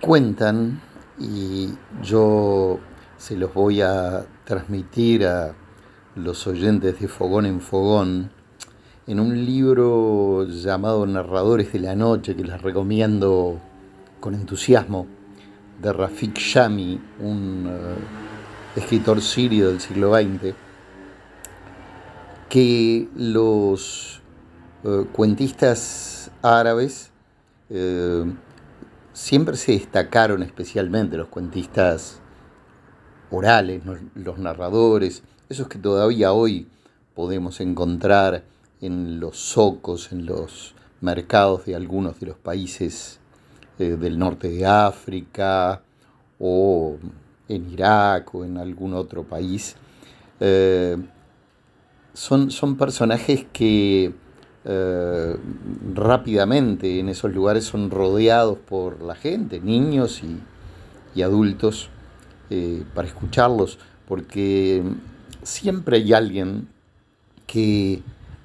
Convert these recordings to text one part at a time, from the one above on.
cuentan y yo se los voy a transmitir a los oyentes de Fogón en Fogón en un libro llamado Narradores de la Noche que les recomiendo con entusiasmo de Rafik Shami, un eh, escritor sirio del siglo XX, que los eh, cuentistas árabes eh, siempre se destacaron especialmente los cuentistas orales, los narradores, esos que todavía hoy podemos encontrar en los zocos, en los mercados de algunos de los países eh, del norte de África o en Irak o en algún otro país. Eh, son, son personajes que eh, rápidamente en esos lugares son rodeados por la gente, niños y, adultos, eh, para escucharlos, porque siempre hay alguien que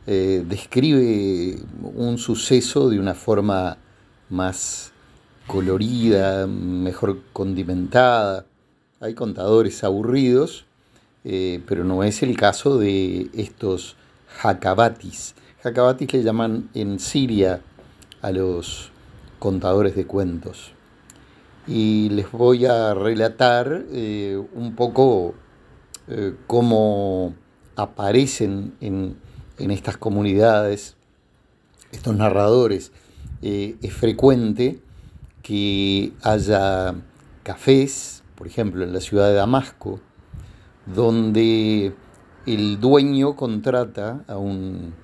eh, describe un suceso de una forma más colorida, mejor condimentada. Hay contadores aburridos, pero no es el caso de estos jacabatis, Jacabatis le llaman en Siria a los contadores de cuentos. Y les voy a relatar eh, un poco eh, cómo aparecen en, estas comunidades estos narradores. Eh, es frecuente que haya cafés, por ejemplo, en la ciudad de Damasco, donde el dueño contrata a un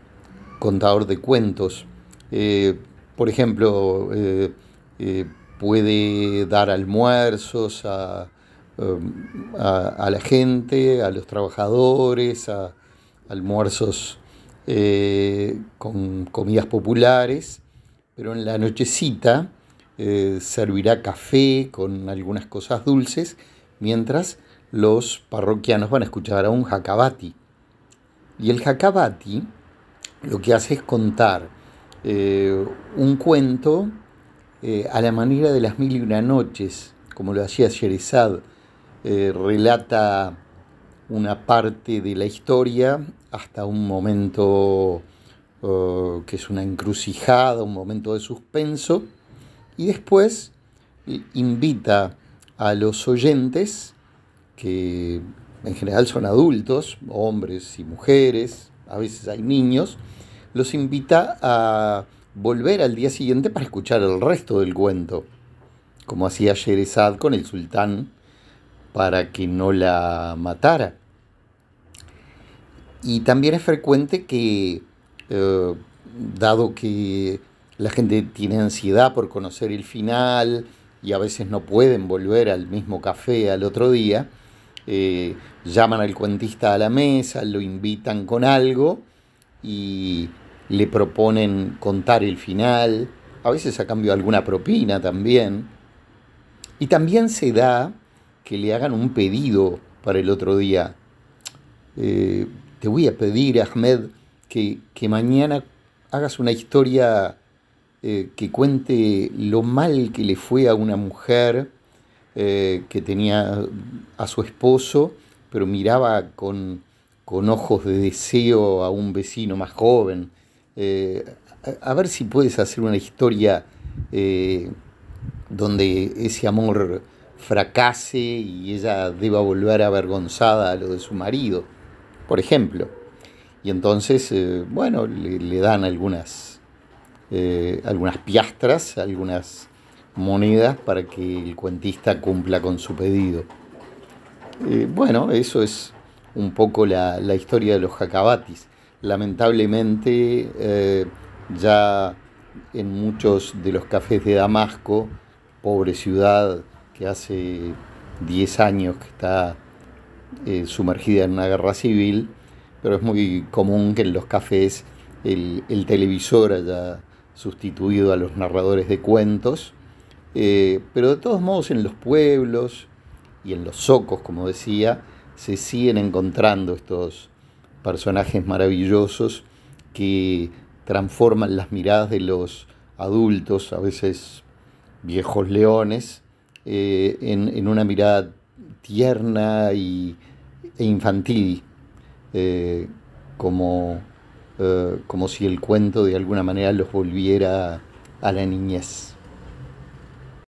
contador de cuentos. Eh, por ejemplo, eh, eh, puede dar almuerzos em, a, a, la gente, a los trabajadores, a almuerzos con comidas populares, pero en la nochecita servirá café con algunas cosas dulces, mientras los parroquianos van a escuchar a un jacabati. Y el jacabati lo que hace es contar eh, un cuento eh, a la manera de las mil y una noches, como lo hacía Sherezad. Eh, relata una parte de la historia hasta un momento que es una encrucijada, un momento de suspenso, y después invita a los oyentes, que en general son adultos, hombres y mujeres, a veces hay niños, los invita a volver al día siguiente para escuchar el resto del cuento, como hacía Yerezad con el sultán para que no la matara. Y también es frecuente que, eh, dado que la gente tiene ansiedad por conocer el final y a veces no pueden volver al mismo café al otro día, eh, llaman al cuentista a la mesa, lo invitan con algo y le proponen contar el final, a veces a cambio alguna propina también. Y también se da que le hagan un pedido para el otro día. Eh, te voy a pedir, Ahmed, que, mañana hagas una historia eh, que cuente lo mal que le fue a una mujer eh, que tenía a su esposo, pero miraba con, ojos de deseo a un vecino más joven. Eh, a, ver si puedes hacer una historia eh, donde ese amor fracase y ella deba volver avergonzada a lo de su marido, por ejemplo. Y entonces, bueno, le, le, dan algunas, algunas piastras, algunas monedas para que el cuentista cumpla con su pedido. Eh, bueno, eso es un poco la, historia de los jacabatis. Lamentablemente, eh, ya en muchos de los cafés de Damasco, pobre ciudad que hace 10 años que está eh, sumergida en una guerra civil, pero es muy común que en los cafés el televisor haya sustituido a los narradores de cuentos eh, pero de todos modos en los pueblos y en los zocos, como decía, se siguen encontrando estos personajes maravillosos que transforman las miradas de los adultos, a veces viejos leones, eh, en, una mirada tierna y, e infantil, eh, como, como si el cuento de alguna manera los volviera a la niñez.